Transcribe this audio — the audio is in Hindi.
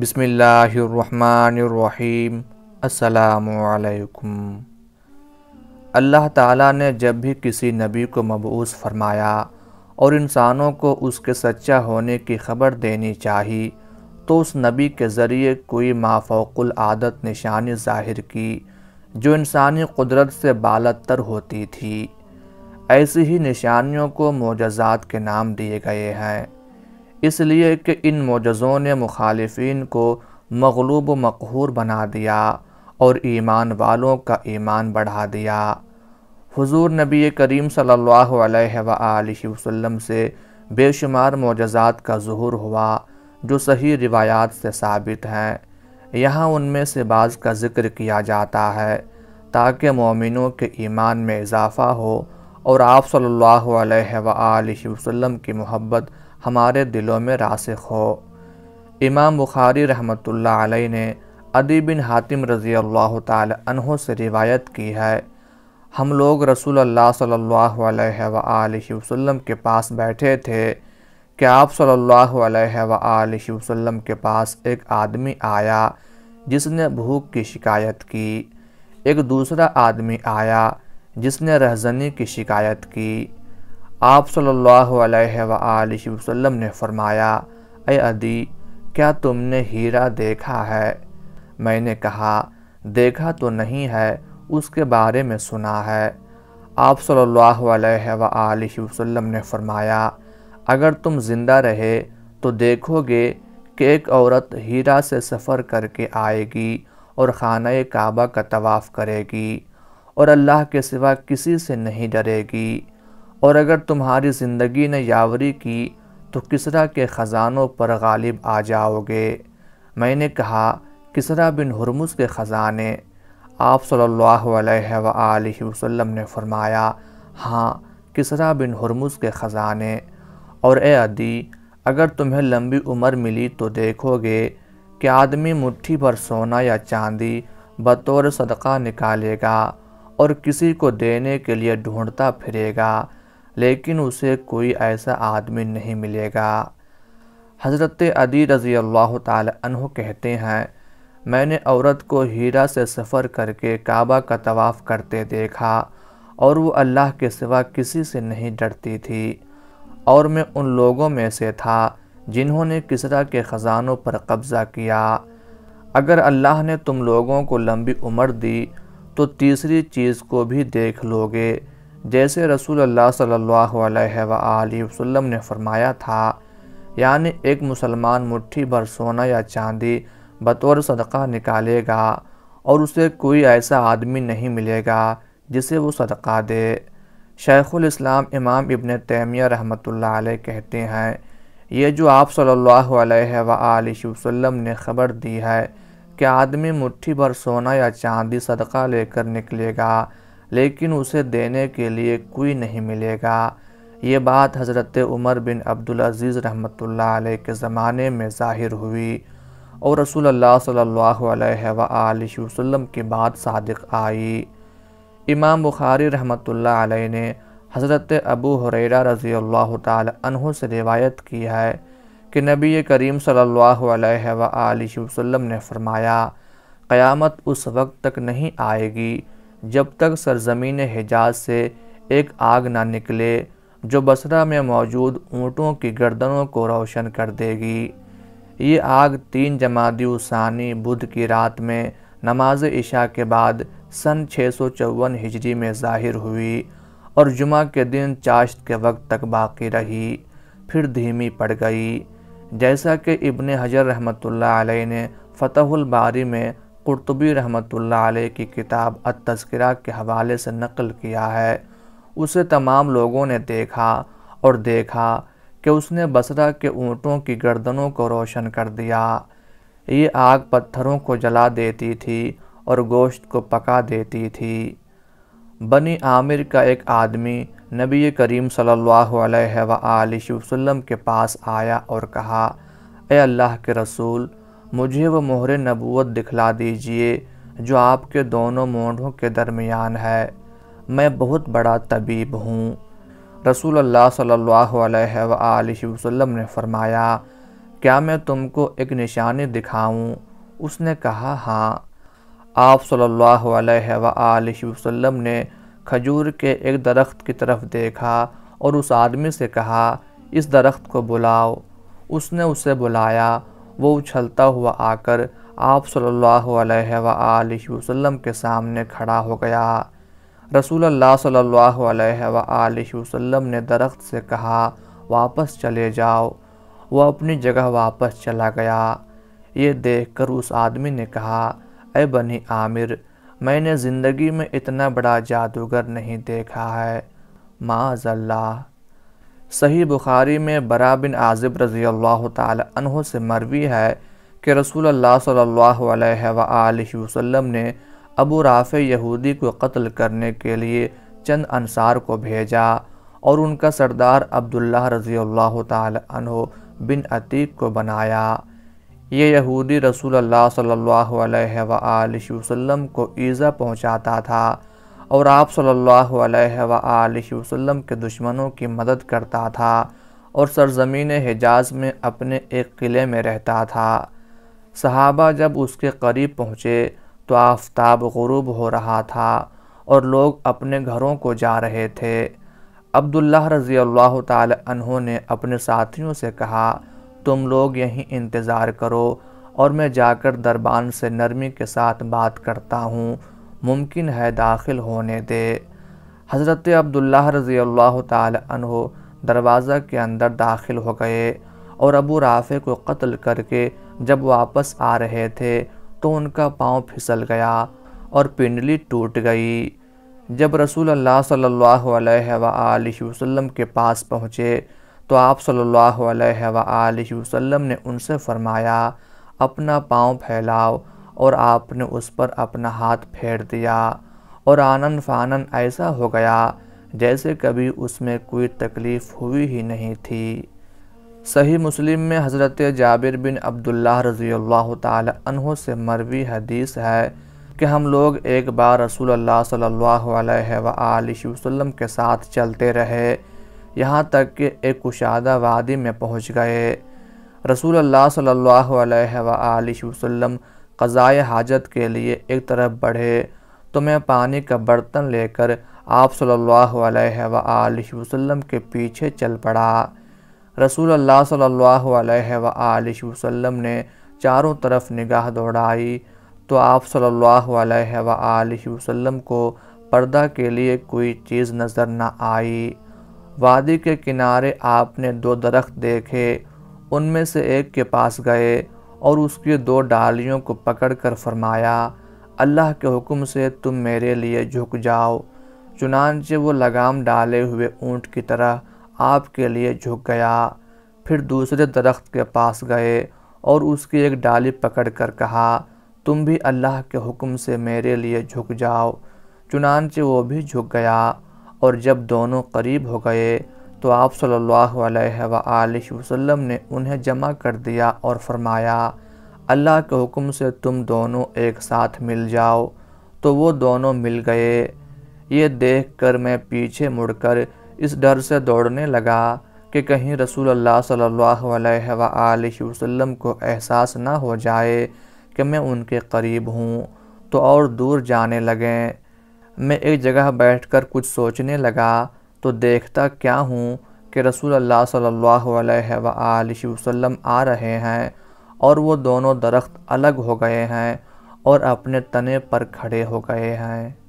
बिसमीम असलकुम अल्लाह ताला ने जब भी किसी नबी को मबूस फरमाया और इंसानों को उसके सच्चा होने की खबर देनी चाहिए तो उस नबी के ज़रिए कोई माफोकुल आदत निशानी ज़ाहिर की जो इंसानी कुदरत से बालतर होती थी ऐसी ही निशानियों को मोजात के नाम दिए गए हैं इसलिए कि इन मोजज़ों ने मुखालफन को मगलूब मकहूर बना दिया और ईमान वालों का ईमान बढ़ा दिया हुजूर नबी करीम सल्लल्लाहु वसम से बेशुमार मोजात का जहूर हुआ जो सही रिवायात से साबित हैं यहाँ उनमें से बाज़ का ज़िक्र किया जाता है ताकि मोमिनों के ईमान में इजाफ़ा हो और आप सल्ला वसम की मोहब्बत हमारे दिलों में रासिक हो इमाम बुखारी रहमत आलही ने अदी बिन हातिम रज़ी अल्लाह तहों से रिवायत की है हम लोग रसूल अल्लाह सल्लल्लाहु अलैहि वसल्लम के पास बैठे थे कि आप सल्लल्लाहु अलैहि वसल्लम के पास एक आदमी आया जिसने भूख की शिकायत की एक दूसरा आदमी आया जिसने रहजनी की शिकायत की आप सल्लल्लाहु अलैहि ने फरमाया अदी क्या तुमने हीरा देखा है मैंने कहा देखा तो नहीं है उसके बारे में सुना है आप सल्ला अलैहि ने फरमाया अगर तुम ज़िंदा रहे तो देखोगे कि एक औरत हीरा से सफ़र करके आएगी और ख़ाना काबा का तवाफ़ करेगी और अल्लाह के सिवा किसी से नहीं डरेगी और अगर तुम्हारी ज़िंदगी ने यावरी की तो किसरा के ख़ज़ानों पर गालिब आ जाओगे मैंने कहा किसरा बिन हरमुस के ख़ज़ाने आप सल्लल्लाहु अलैहि वसल्लम ने फरमाया हाँ किसरा बिन हरमुस के ख़ज़ाने और ए अदी अगर तुम्हें लंबी उम्र मिली तो देखोगे कि आदमी मुट्ठी भर सोना या चांदी बतौर सदका निकालेगा और किसी को देने के लिए ढूंढता फिरेगा लेकिन उसे कोई ऐसा आदमी नहीं मिलेगा हज़रत अदी रज़ी अल्लाह तहु कहते हैं मैंने औरत को हीरा से सफ़र करके काबा का तवाफ़ करते देखा और वो अल्लाह के सिवा किसी से नहीं डरती थी और मैं उन लोगों में से था जिन्होंने किसरा के ख़जानों पर कब्ज़ा किया अगर अल्लाह ने तुम लोगों को लंबी उम्र दी तो तीसरी चीज़ को भी देख लोगे जैसे रसूल अल्लाह सल्लल्लाहु अलैहि वसल्लम ने फरमाया था यानि एक मुसलमान मुट्ठी भर सोना या चांदी बतौर सदका निकालेगा और उसे कोई ऐसा आदमी नहीं मिलेगा जिसे वो सदका दे इस्लाम इमाम इबन तैमिया रहमतुल्लाह अलैह कहते हैं ये जो आप सल्लल्लाहु अलैहि वसल्लम ने ख़बर दी है कि आदमी मुट्ठी भर सोना या चांदी सदका लेकर निकलेगा लेकिन उसे देने के लिए कोई नहीं मिलेगा ये बात हज़रत उमर बिन अब्दुलज़ीज़ रहमत ला के ज़माने में ज़ाहिर हुई और रसूल अल्लाह सल्लल्लाहु अलैहि वसल्लम की बात सादक आई इमाम बुखारी रहमत अलैह ने हज़रत अबू हुरैरा रज़ी अल्लाह तहों से रिवायत की है कि नबी करीम सल्ला वसम ने फ़रमाया उस वक्त तक नहीं आएगी जब तक सरजमीन हिजाज से एक आग ना निकले जो बसरा में मौजूद ऊँटों की गर्दनों को रोशन कर देगी ये आग तीन जमादी उसानी बुध की रात में नमाज इशा के बाद सन छः सौ चौवन हिजरी में ज़ाहिर हुई और जुमा के दिन चाश्त के वक्त तक बाकी रही फिर धीमी पड़ गई जैसा कि इबन हजर रहमत ने फ़तहुल बारी में कुरतबी रहमतुल्लाह अलैह की किताब तस्करा के हवाले से नकल किया है उसे तमाम लोगों ने देखा और देखा कि उसने बसरा के ऊँटों की गर्दनों को रोशन कर दिया ये आग पत्थरों को जला देती थी और गोश्त को पका देती थी बनी आमिर का एक आदमी नबी करीम सल्लल्लाहु अलैहि के पास आया और कहा अल्लाह के रसूल मुझे वो मोहर नबूत दिखला दीजिए जो आपके दोनों मोढ़ों के दरमियान है मैं बहुत बड़ा तबीब हूँ रसूल अल्लाह सल्लल्लाहु अलैहि वसल्लम ने फरमाया क्या मैं तुमको एक निशानी दिखाऊं? उसने कहा हाँ आप सल्लल्लाहु अलैहि वसल्लम ने खजूर के एक दरख्त की तरफ देखा और उस आदमी से कहा इस दरख्त को बुलाओ उसने उसे बुलाया वो उछलता हुआ आकर आप सल्लल्लाहु अलैहि वसल्लम के सामने खड़ा हो गया रसूल अल्लाह सल्लल्लाहु अलैहि वसल्लम ने दरख्त से कहा वापस चले जाओ वह अपनी जगह वापस चला गया ये देखकर उस आदमी ने कहा ए बनी आमिर मैंने ज़िंदगी में इतना बड़ा जादूगर नहीं देखा है अल्लाह सही बुखारी में बरा बिन आज़िब रज़ी अल्लाह से मरवी है कि रसूल अल्लाह सल्लल्लाहु अलैहि वसल्लम ने अबू राफ़े यहूदी को कत्ल करने के लिए चंद अनसार को भेजा और उनका सरदार अब्दुल्ला रज़ी अल्लाह तह बिन अतीक को बनाया ये यहूदी रसूल अल्लाह सल्लल्लाहु अलैहि वसल्लम को ईज़ा पहुँचाता था और आप सल्लल्लाहु अलैहि वसल्लम के दुश्मनों की मदद करता था और सरजमीन हिजाज में अपने एक किले में रहता था सहाबा जब उसके करीब पहुँचे तो आफ्ताब गुरूब हो रहा था और लोग अपने घरों को जा रहे थे अब्दुल्ला रज़ी अल्लाह तहु ने अपने साथियों से कहा तुम लोग यहीं इंतज़ार करो और मैं जाकर दरबान से नरमी के साथ बात करता हूँ मुमकिन है दाखिल होने दे हज़रत अब्दुल्ला रज़ी अल्लाह तह दरवाज़ा के अंदर दाखिल हो गए और अबू राफ़े को कत्ल करके जब वापस आ रहे थे तो उनका पाँव फिसल गया और पिंडली टूट गई जब रसूल अल्लाह सल्लल्लाहु अलैहि वसल्लम के पास पहुँचे तो आप सल्लल्लाहु अलैहि वसल्लम ने उनसे फ़रमाया अपना पाँव फैलाओ और आपने उस पर अपना हाथ फेर दिया और आनन फानन ऐसा हो गया जैसे कभी उसमें कोई तकलीफ़ हुई ही नहीं थी सही मुस्लिम में हज़रत जाबिर बिन अब्दुल्ला रज़ी अल्लाह तहों से मरवी हदीस है कि हम लोग एक बार रसूल अल्लाह सल्लल्लाहु अलैहि वसल्लम के साथ चलते रहे यहाँ तक कि एक कुशादा वादी में पहुँच गए रसूल अल्लाह सल्लल्लाहु अलैहि वसल्लम क़ज़ाए हाजत के लिए एक तरफ बढ़े तो मैं पानी का बर्तन लेकर आप सल्लल्लाहु अलैहि वसल्लम के पीछे चल पड़ा रसूल अल्लाह सल्लल्लाहु अलैहि वसल्लम ने चारों तरफ निगाह दौड़ाई तो आप सल्लल्लाहु अलैहि वसल्लम को पर्दा के लिए कोई चीज़ नज़र न आई वादी के किनारे आपने दो दरख्त देखे उनमें से एक के पास गए और उसकी दो डालियों को पकड़कर फरमाया अल्लाह के हुक्म से तुम मेरे लिए झुक जाओ चुनानचे वो लगाम डाले हुए ऊँट की तरह आपके लिए झुक गया फिर दूसरे दरख्त के पास गए और उसकी एक डाली पकड़कर कहा तुम भी अल्लाह के हुक्म से मेरे लिए झुक जाओ चुनानचे वो भी झुक गया और जब दोनों करीब हो गए तो आप सल्लल्लाहु अलैहि वसल्लम ने उन्हें जमा कर दिया और फरमाया अल्लाह के हुक्म से तुम दोनों एक साथ मिल जाओ तो वो दोनों मिल गए ये देख कर मैं पीछे मुड़कर इस डर से दौड़ने लगा कि कहीं रसूल अल्लाह सल्लल्लाहु अलैहि वसल्लम को एहसास ना हो जाए कि मैं उनके करीब हूँ तो और दूर जाने लगें मैं एक जगह बैठकर कुछ सोचने लगा तो देखता क्या हूँ कि रसूल अल्लाह सल्लल्लाहु अलैहि वसल्लम आ रहे हैं और वो दोनों दरख्त अलग हो गए हैं और अपने तने पर खड़े हो गए हैं